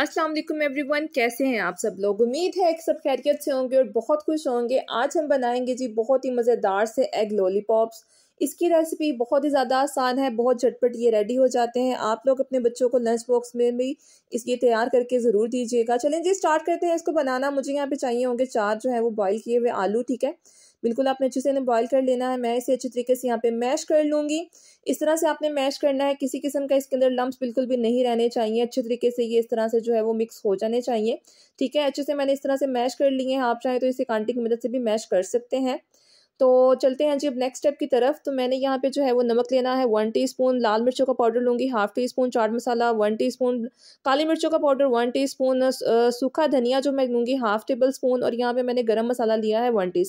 Aslam every one कैसे हैं आप सब लोग उम्मीद है एक सब खैरियत से होंगे और बहुत खुश होंगे आज हम बनाएंगे जी बहुत ही मज़ेदार से एग लॉलीपॉप्स इसकी रेसिपी बहुत ही ज़्यादा आसान है बहुत झटपट ये रेडी हो जाते हैं आप लोग अपने बच्चों को लंच बॉक्स में भी इसकी तैयार करके ज़रूर दीजिएगा चलें जी स्टार्ट करते हैं इसको बनाना मुझे यहाँ पे चाहिए होंगे चार जो है वो बॉईल किए हुए आलू ठीक है बिल्कुल आपने अच्छे से इन्हें बॉयल कर लेना है मैं इसे अच्छे तरीके से यहाँ पे मैश कर लूँगी इस तरह से आपने मैश करना है किसी किस्म का इसके अंदर लम्ब बिल्कुल भी नहीं रहने चाहिए अच्छे तरीके से ये इस तरह से जो है वो मिक्स हो जाने चाहिए ठीक है अच्छे से मैंने इस तरह से मैश कर लिए हैं आप चाहें तो इसे कांटे की मदद से भी मैश कर सकते हैं तो चलते हैं जी अब नेक्स्ट स्टेप की तरफ तो मैंने यहाँ पे जो है वो नमक लेना है वन टीस्पून लाल मिर्चों का पाउडर लूँगी half teaspoon chaat masala one teaspoon काली मिर्चों का पाउडर वन टीस्पून सूखा धनिया जो मैं लूँगी हाफ़ टेबल स्पून और यहाँ पे मैंने गरम मसाला लिया है वन टी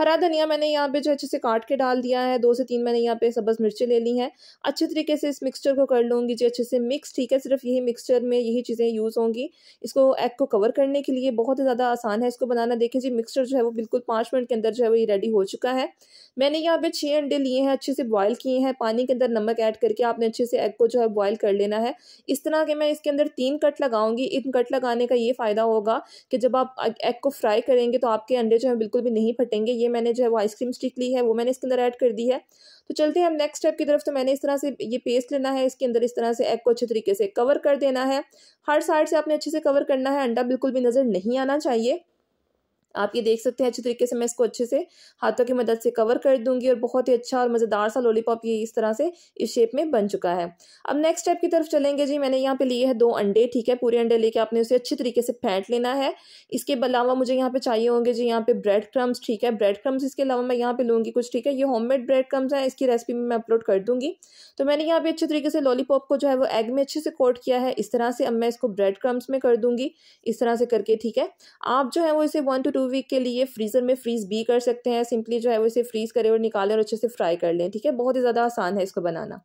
हरा धनिया मैंने यहाँ पे जो अच्छे से काट के डाल दिया है दो से तीन मैंने यहाँ पे सब्ज़ मिर्चें ले ली हैं अच्छे तरीके से इस मिक्सचर को कर लूँगी जी अच्छे से मिक्स ठीक है सिर्फ यही मिक्सचर में यही चीज़ें यूज़ होंगी इसको एग को कवर करने के लिए बहुत ज़्यादा आसान है इसको बनाना देखें जी मिक्सचर जो है वो बिल्कुल पाँच मिनट के अंदर जो है वो ये रेडी हो चुका है मैंने यहाँ पे छः अंडे लिए हैं अच्छे से बॉयल किए हैं पानी के अंदर नमक ऐड करके आपने अच्छे से एग को जो है बॉयल कर लेना है इस तरह के मैं इसके अंदर तीन कट लगाऊंगी इन कट लगाने का ये फ़ायदा होगा कि जब आप एग को फ्राई करेंगे तो आपके अंडे जो है बिल्कुल भी नहीं फटेंगे ये मैंने जो है वो आइसक्रीम स्टिक ली है वो मैंने इसके अंदर ऐड कर दी है तो चलते हैं हम नेक्स्ट स्टेप की तरफ तो मैंने इस तरह से ये पेस्ट लेना है इसके अंदर इस तरह से एग को अच्छे तरीके से कवर कर देना है हर साइड से आपने अच्छे से कवर करना है अंडा बिल्कुल भी नज़र नहीं आना चाहिए आप ये देख सकते हैं अच्छे तरीके से मैं इसको अच्छे से हाथों की मदद से कवर कर दूंगी और बहुत ही अच्छा और मज़ेदार सा लॉलीपॉप ये इस तरह से इस शेप में बन चुका है अब नेक्स्ट स्टेप की तरफ चलेंगे जी मैंने यहाँ पे लिए है दो अंडे ठीक है पूरे अंडे लेके आपने उसे अच्छे तरीके से फेंट लेना है इसके अलावा मुझे यहाँ पे चाहिए होंगे जी यहाँ पे ब्रेड क्रम्स ठीक है ब्रेड क्रम्स इसके अलावा मैं यहाँ पे लूँगी कुछ ठीक है ये मेड ब्रेड क्रम्स है इसकी रेसिपी मैं अपलोड कर दूंगी तो मैंने यहाँ पे अच्छे तरीके से लॉलीपॉप को जो है वो एग में अच्छे से कोट किया है इस तरह से अब मैं इसको ब्रेड क्रम्स में कर दूंगी इस तरह से करके ठीक है आप जो है वो इसे वन टू टू वीक के लिए फ्रीज़र में फ्रीज़ भी कर सकते हैं सिंपली जो है वो इसे फ्रीज़ करें और निकालें और अच्छे से फ्राई कर लें ठीक है बहुत ही ज़्यादा आसान है इसको बनाना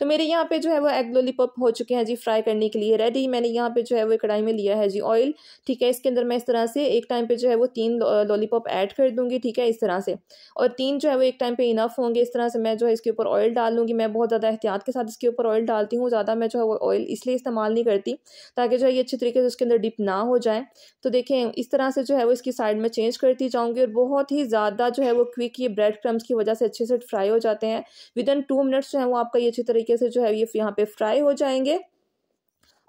तो मेरे यहाँ पे जो है वो एग लॉलीपॉप हो चुके हैं जी फ्राई करने के लिए रेडी मैंने यहाँ पे जो है वो कढ़ाई में लिया है जी ऑयल ठीक है इसके अंदर मैं इस तरह से एक टाइम पे जो है वो तीन लॉलीपॉप ऐड कर दूंगी ठीक है इस तरह से और तीन जो है वो एक टाइम पे इनफ होंगे इस तरह से मैं जो है इसके ऊपर ऑयल डाल लूँगी मैं बहुत ज़्यादा एहतियात के साथ इसके ऊपर ऑयल डालती हूँ ज़्यादा मैं जो है वो ऑयल इसलिए इस्तेमाल नहीं करती ताकि जो है ये अच्छे तरीके से उसके अंदर डिप ना हो जाए तो देखें इस तरह से जो है वो इसकी साइड पैन में चेंज करती जाऊंगी और बहुत ही ज़्यादा जो है वो क्विक ये ब्रेड क्रम्स की वजह से अच्छे से फ्राई हो जाते हैं विद इन टू मिनट्स जो है वो आपका ये अच्छे तरीके से जो है ये यहाँ पर फ्राई हो जाएंगे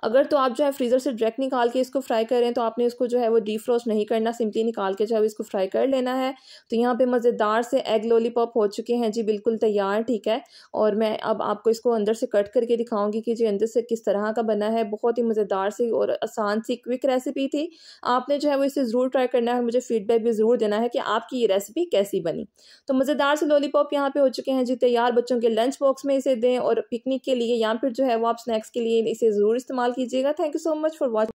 अगर तो आप जो है फ्रीज़र से डायरेक्ट निकाल के इसको फ्राई करें तो आपने इसको जो है वो डीफ्रोस्ट नहीं करना सिंपली निकाल के जो है इसको फ्राई कर लेना है तो यहाँ पे मज़ेदार से एग लॉलीपॉप हो चुके हैं जी बिल्कुल तैयार ठीक है और मैं अब आपको इसको अंदर से कट करके दिखाऊंगी कि जी अंदर से किस तरह का बना है बहुत ही मज़ेदार सी और आसान सी क्विक रेसिपी थी आपने जो है वो इसे ज़रूर ट्राई करना है मुझे फीडबैक भी ज़रूर देना है कि आपकी ये रेसिपी कैसी बनी तो मज़ेदार से लॉलीपॉप यहाँ पे हो चुके हैं जी तैयार बच्चों के लंच बॉक्स में इसे दें और पिकनिक के लिए या फिर जो है वो आप स्नैक्स के लिए इसे ज़रूर इस्तेमाल इस्तेमाल कीजिएगा thank you so much for watching